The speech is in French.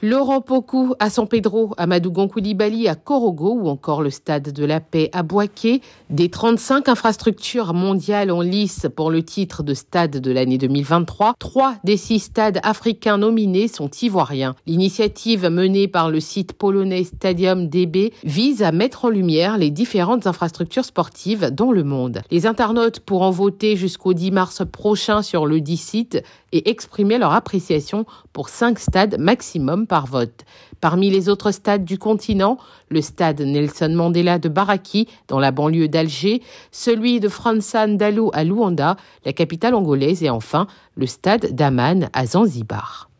Laurent Pocou à San Pedro, Amadougon Koulibaly à Corogo ou encore le Stade de la Paix à Boaké. Des 35 infrastructures mondiales en lice pour le titre de stade de l'année 2023, trois des six stades africains nominés sont ivoiriens. L'initiative menée par le site polonais Stadium DB vise à mettre en lumière les différentes infrastructures sportives dans le monde. Les internautes pourront voter jusqu'au 10 mars prochain sur le 10 site et exprimer leur appréciation pour 5 stades maximum par vote. Parmi les autres stades du continent, le stade Nelson Mandela de Baraki, dans la banlieue d'Alger, celui de Fransan Dalo à Luanda, la capitale angolaise, et enfin le stade d'Aman à Zanzibar.